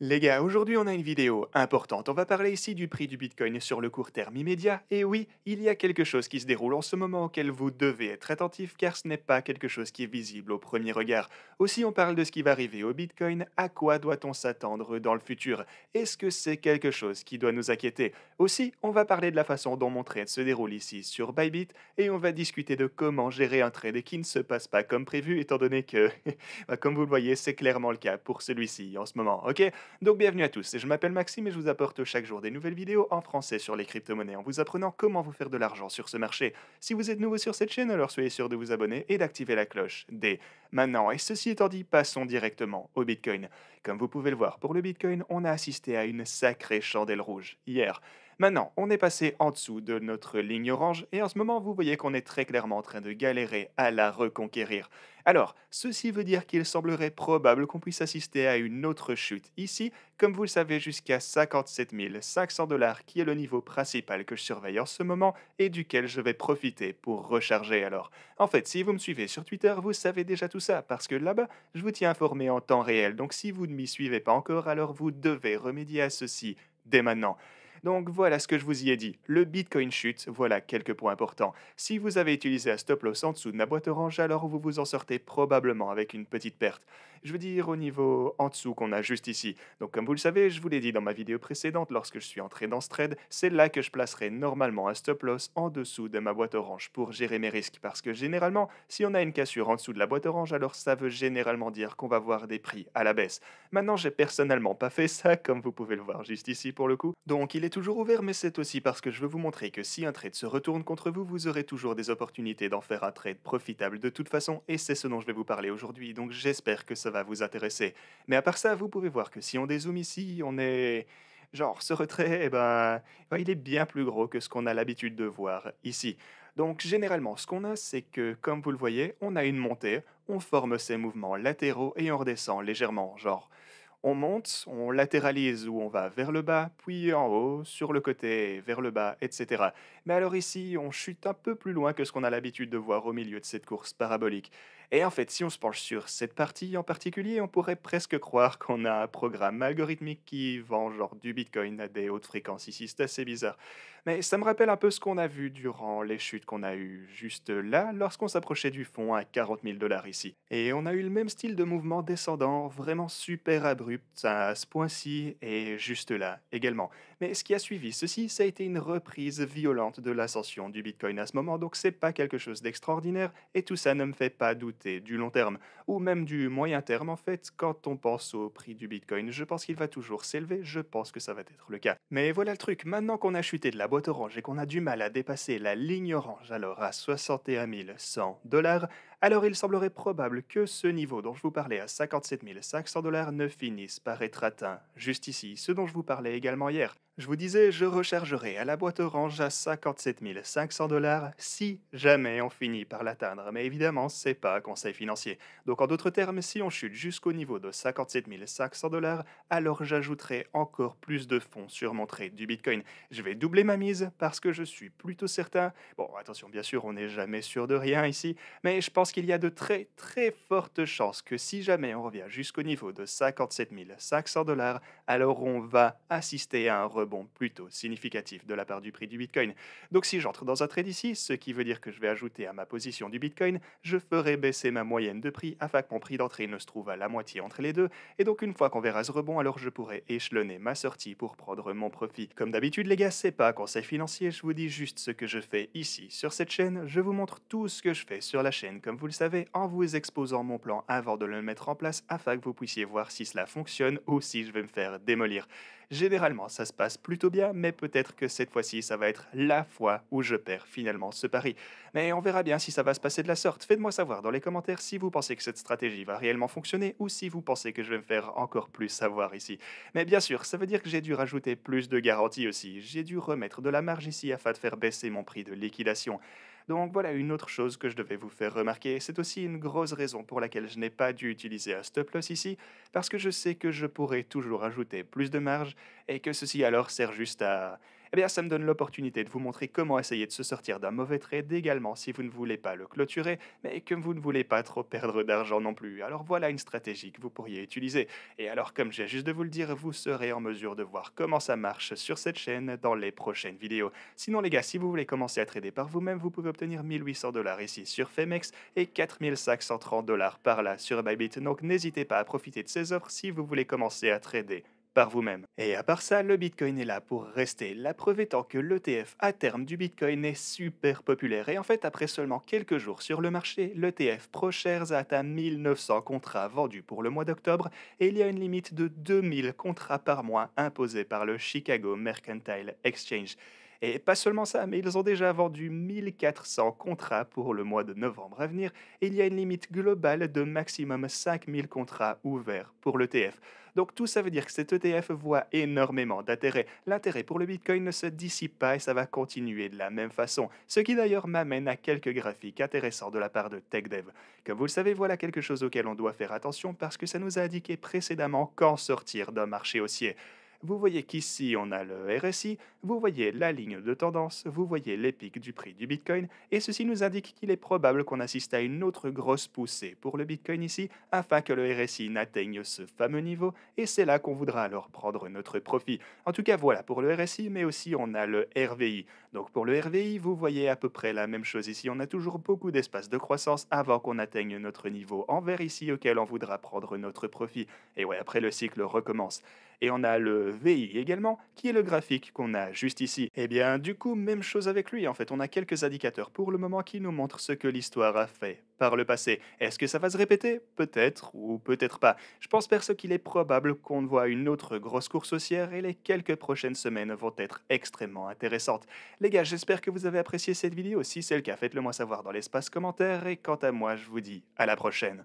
Les gars, aujourd'hui on a une vidéo importante. On va parler ici du prix du Bitcoin sur le court terme immédiat. Et oui, il y a quelque chose qui se déroule en ce moment auquel vous devez être attentif car ce n'est pas quelque chose qui est visible au premier regard. Aussi on parle de ce qui va arriver au Bitcoin, à quoi doit-on s'attendre dans le futur Est-ce que c'est quelque chose qui doit nous inquiéter Aussi on va parler de la façon dont mon trade se déroule ici sur Bybit et on va discuter de comment gérer un trade qui ne se passe pas comme prévu étant donné que, bah, comme vous le voyez, c'est clairement le cas pour celui-ci en ce moment, ok donc bienvenue à tous, je m'appelle Maxime et je vous apporte chaque jour des nouvelles vidéos en français sur les crypto-monnaies en vous apprenant comment vous faire de l'argent sur ce marché. Si vous êtes nouveau sur cette chaîne, alors soyez sûr de vous abonner et d'activer la cloche dès maintenant. Et ceci étant dit, passons directement au Bitcoin. Comme vous pouvez le voir, pour le Bitcoin, on a assisté à une sacrée chandelle rouge hier. Maintenant, on est passé en dessous de notre ligne orange et en ce moment, vous voyez qu'on est très clairement en train de galérer à la reconquérir. Alors, ceci veut dire qu'il semblerait probable qu'on puisse assister à une autre chute ici, comme vous le savez, jusqu'à 57 500 dollars, qui est le niveau principal que je surveille en ce moment et duquel je vais profiter pour recharger alors. En fait, si vous me suivez sur Twitter, vous savez déjà tout ça, parce que là-bas, je vous tiens informé en temps réel, donc si vous ne m'y suivez pas encore, alors vous devez remédier à ceci dès maintenant. Donc voilà ce que je vous y ai dit. Le Bitcoin chute, voilà quelques points importants. Si vous avez utilisé un stop loss en dessous de la boîte orange, alors vous vous en sortez probablement avec une petite perte je veux dire au niveau en dessous qu'on a juste ici. Donc comme vous le savez, je vous l'ai dit dans ma vidéo précédente, lorsque je suis entré dans ce trade, c'est là que je placerai normalement un stop loss en dessous de ma boîte orange pour gérer mes risques, parce que généralement, si on a une cassure en dessous de la boîte orange, alors ça veut généralement dire qu'on va voir des prix à la baisse. Maintenant, j'ai personnellement pas fait ça, comme vous pouvez le voir juste ici pour le coup. Donc il est toujours ouvert, mais c'est aussi parce que je veux vous montrer que si un trade se retourne contre vous, vous aurez toujours des opportunités d'en faire un trade profitable de toute façon, et c'est ce dont je vais vous parler aujourd'hui, donc j'espère que ça va vous intéresser. Mais à part ça, vous pouvez voir que si on dézoome ici, on est... Genre, ce retrait, et eh ben, il est bien plus gros que ce qu'on a l'habitude de voir ici. Donc, généralement, ce qu'on a, c'est que, comme vous le voyez, on a une montée, on forme ces mouvements latéraux et on redescend légèrement, genre on monte, on latéralise ou on va vers le bas, puis en haut, sur le côté, vers le bas, etc. Mais alors ici, on chute un peu plus loin que ce qu'on a l'habitude de voir au milieu de cette course parabolique. Et en fait, si on se penche sur cette partie en particulier, on pourrait presque croire qu'on a un programme algorithmique qui vend genre du Bitcoin à des hautes fréquences ici, c'est assez bizarre. Mais ça me rappelle un peu ce qu'on a vu durant les chutes qu'on a eues juste là, lorsqu'on s'approchait du fond à 40 000 dollars ici. Et on a eu le même style de mouvement descendant, vraiment super abrupt à ce point-ci et juste là également. Mais ce qui a suivi ceci, ça a été une reprise violente de l'ascension du Bitcoin à ce moment, donc c'est pas quelque chose d'extraordinaire et tout ça ne me fait pas douter du long terme ou même du moyen terme en fait. Quand on pense au prix du Bitcoin, je pense qu'il va toujours s'élever, je pense que ça va être le cas. Mais voilà le truc, maintenant qu'on a chuté de la boîte orange et qu'on a du mal à dépasser la ligne orange alors à 61 100 dollars, alors il semblerait probable que ce niveau dont je vous parlais à 57 500 dollars ne finisse par être atteint. Juste ici, ce dont je vous parlais également hier, je vous disais, je rechargerai à la boîte orange à 57 500 dollars si jamais on finit par l'atteindre. Mais évidemment, c'est pas conseil financier. Donc en d'autres termes, si on chute jusqu'au niveau de 57 500 dollars, alors j'ajouterai encore plus de fonds sur mon trade du Bitcoin. Je vais doubler ma mise parce que je suis plutôt certain. Bon, attention, bien sûr, on n'est jamais sûr de rien ici, mais je pense qu'il y a de très très fortes chances que si jamais on revient jusqu'au niveau de 57 500 dollars, alors on va assister à un rebond rebond plutôt significatif de la part du prix du Bitcoin. Donc si j'entre dans un trade ici, ce qui veut dire que je vais ajouter à ma position du Bitcoin, je ferai baisser ma moyenne de prix afin que mon prix d'entrée ne se trouve à la moitié entre les deux, et donc une fois qu'on verra ce rebond, alors je pourrai échelonner ma sortie pour prendre mon profit. Comme d'habitude les gars, c'est pas conseil financier, je vous dis juste ce que je fais ici sur cette chaîne, je vous montre tout ce que je fais sur la chaîne comme vous le savez, en vous exposant mon plan avant de le mettre en place afin que vous puissiez voir si cela fonctionne ou si je vais me faire démolir. Généralement, ça se passe plutôt bien, mais peut-être que cette fois-ci, ça va être la fois où je perds finalement ce pari. Mais on verra bien si ça va se passer de la sorte. Faites-moi savoir dans les commentaires si vous pensez que cette stratégie va réellement fonctionner ou si vous pensez que je vais me faire encore plus savoir ici. Mais bien sûr, ça veut dire que j'ai dû rajouter plus de garanties aussi. J'ai dû remettre de la marge ici afin de faire baisser mon prix de liquidation. Donc voilà une autre chose que je devais vous faire remarquer. C'est aussi une grosse raison pour laquelle je n'ai pas dû utiliser un stop loss ici, parce que je sais que je pourrais toujours ajouter plus de marge et que ceci alors sert juste à eh bien ça me donne l'opportunité de vous montrer comment essayer de se sortir d'un mauvais trade également si vous ne voulez pas le clôturer, mais que vous ne voulez pas trop perdre d'argent non plus. Alors voilà une stratégie que vous pourriez utiliser. Et alors comme j'ai juste de vous le dire, vous serez en mesure de voir comment ça marche sur cette chaîne dans les prochaines vidéos. Sinon les gars, si vous voulez commencer à trader par vous-même, vous pouvez obtenir 1800 dollars ici sur Femex et 4530 dollars par là sur Bybit. Donc n'hésitez pas à profiter de ces offres si vous voulez commencer à trader par vous-même. Et à part ça, le Bitcoin est là pour rester. La preuve étant que l'ETF à terme du Bitcoin est super populaire et en fait après seulement quelques jours sur le marché, l'ETF ProShares a atteint 1900 contrats vendus pour le mois d'octobre et il y a une limite de 2000 contrats par mois imposée par le Chicago Mercantile Exchange. Et pas seulement ça, mais ils ont déjà vendu 1400 contrats pour le mois de novembre à venir, et il y a une limite globale de maximum 5000 contrats ouverts pour l'ETF. Donc tout ça veut dire que cet ETF voit énormément d'intérêt. L'intérêt pour le Bitcoin ne se dissipe pas et ça va continuer de la même façon. Ce qui d'ailleurs m'amène à quelques graphiques intéressants de la part de TechDev. Comme vous le savez, voilà quelque chose auquel on doit faire attention parce que ça nous a indiqué précédemment quand sortir d'un marché haussier vous voyez qu'ici on a le RSI, vous voyez la ligne de tendance, vous voyez les pics du prix du Bitcoin, et ceci nous indique qu'il est probable qu'on assiste à une autre grosse poussée pour le Bitcoin ici, afin que le RSI n'atteigne ce fameux niveau, et c'est là qu'on voudra alors prendre notre profit. En tout cas, voilà pour le RSI, mais aussi on a le RVI. Donc pour le RVI, vous voyez à peu près la même chose ici, on a toujours beaucoup d'espace de croissance avant qu'on atteigne notre niveau en vert ici auquel on voudra prendre notre profit. Et ouais, après le cycle recommence. Et on a le VI également, qui est le graphique qu'on a juste ici. Et eh bien, du coup, même chose avec lui. En fait, on a quelques indicateurs pour le moment qui nous montrent ce que l'histoire a fait par le passé. Est-ce que ça va se répéter Peut-être ou peut-être pas. Je pense perso qu'il est probable qu'on voit une autre grosse course haussière et les quelques prochaines semaines vont être extrêmement intéressantes. Les gars, j'espère que vous avez apprécié cette vidéo. Si c'est le cas, faites-le moi savoir dans l'espace commentaire et quant à moi, je vous dis à la prochaine.